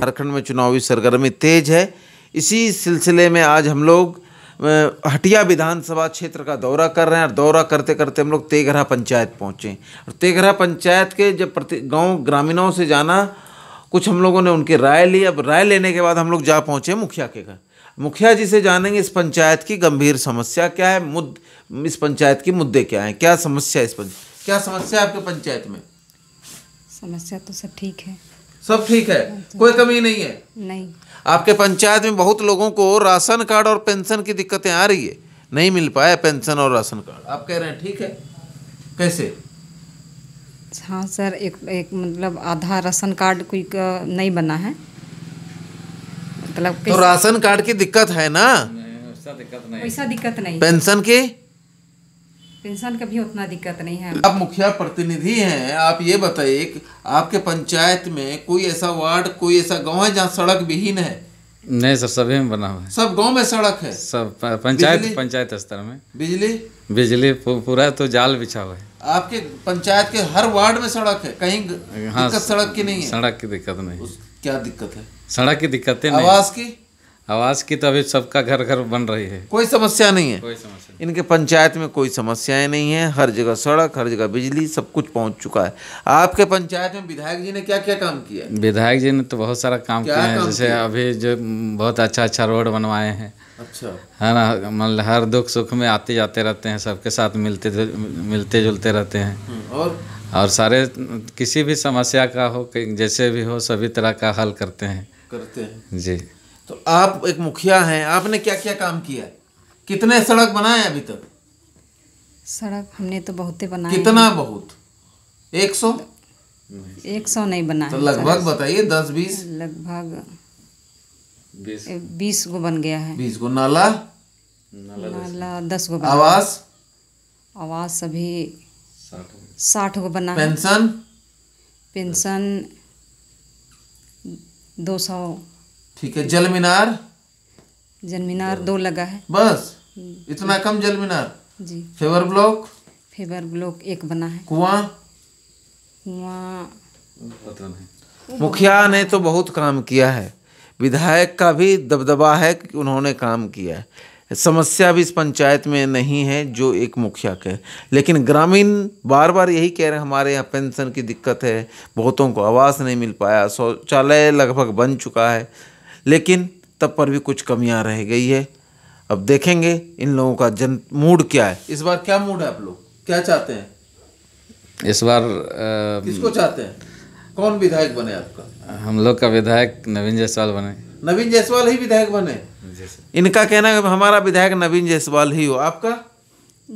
झारखंड में चुनावी सरगर्मी तेज है इसी सिलसिले में आज हम लोग हटिया विधानसभा क्षेत्र का दौरा कर रहे हैं और दौरा करते करते हम लोग तेघरा पंचायत पहुँचे और तेघरा पंचायत के जब प्रति गाँव ग्रामीणों से जाना कुछ हम लोगों ने उनकी राय ली अब राय लेने के बाद हम लोग जा पहुँचे मुखिया के घर मुखिया जी से जानेंगे इस पंचायत की गंभीर समस्या क्या है मुद इस पंचायत के मुद्दे क्या हैं क्या समस्या है इस पंच क्या समस्या है आपके पंचायत में समस्या तो सब ठीक है सब ठीक है कोई कमी नहीं है नहीं आपके पंचायत में बहुत लोगों को राशन कार्ड और पेंशन की दिक्कतें आ रही है नहीं मिल पाया पेंशन और राशन कार्ड आप कह रहे हैं ठीक है कैसे हाँ सर एक एक मतलब आधा राशन कार्ड कोई नहीं बना है मतलब तो राशन कार्ड की दिक्कत है ना दिक्कत नहीं पैसा दिक्कत नहीं पेंशन की पेंशन का भी उतना दिक्कत नहीं है आप मुखिया प्रतिनिधि हैं आप ये बताइए आपके पंचायत में कोई ऐसा वार्ड कोई ऐसा गांव है जहाँ सड़क विहीन है नहीं सर सभी में बना हुआ है सब गांव में सड़क है सब पंचायत पंचायत स्तर में बिजली बिजली पूरा तो जाल बिछा हुआ है आपके पंचायत के हर वार्ड में सड़क है कहीं हाँ, दिक्कत सड़क की नहीं है सड़क की दिक्कत नहीं क्या दिक्कत है सड़क की दिक्कत है आवास की आवास की तो अभी सबका घर घर बन रही है कोई समस्या नहीं है कोई समस्या नहीं। इनके पंचायत में कोई समस्याएं नहीं है हर जगह सड़क हर जगह बिजली सब कुछ पहुंच चुका है आपके पंचायत में विधायक जी ने क्या क्या काम किया विधायक जी ने तो बहुत सारा काम किया है जैसे अभी जो बहुत अच्छा अच्छा रोड बनवाए हैं अच्छा है ना मतलब हर दुख सुख में आते जाते रहते हैं सबके साथ मिलते मिलते जुलते रहते हैं हम्म, और और सारे किसी भी समस्या का हो जैसे भी हो सभी तरह का हल करते हैं करते हैं जी तो आप एक मुखिया हैं आपने क्या क्या काम किया कितने सड़क बनाए अभी तक सड़क हमने तो बहुत बनाए कितना बहुत एक सौ एक सौ नहीं बनाए तो लगभग बताइए दस बीस लगभग बीस गो बन गया है बीस गो नाला नाला दस गो आवास आवास अभी साठ गो बना पेंशन पेंशन दो सौ ठीक है जल मीनार जल मीनार दो लगा है बस हम्म। इतना कम जल मीनार जी फेवर ब्लॉक फेवर ब्लॉक एक बना है कुआं कुआं मुखिया ने तो बहुत काम किया है विधायक का भी दबदबा है कि उन्होंने काम किया है समस्या भी इस पंचायत में नहीं है जो एक मुखिया के लेकिन ग्रामीण बार बार यही कह रहे हैं हमारे यहाँ पेंशन की दिक्कत है बहुतों को आवास नहीं मिल पाया शौचालय लगभग बन चुका है लेकिन तब पर भी कुछ कमियां रह गई है अब देखेंगे इन लोगों का जन मूड क्या है इस बार क्या मूड है आप लोग क्या चाहते हैं इस बार आ, किसको चाहते हैं कौन विधायक बने आपका हम लोग का विधायक नवीन जायसवाल बने नवीन जायसवाल ही विधायक बने इनका कहना है हमारा विधायक नवीन जायसवाल ही हो आपका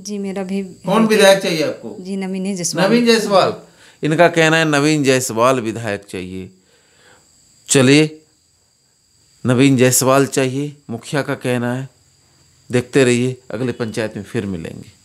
जी मेरा भी कौन विधायक चाहिए आपको जी नवीन जायसवाल नवीन जायसवाल इनका कहना है नवीन जायसवाल विधायक चाहिए चलिए नवीन जायसवाल चाहिए मुखिया का कहना है देखते रहिए अगले पंचायत में फिर मिलेंगे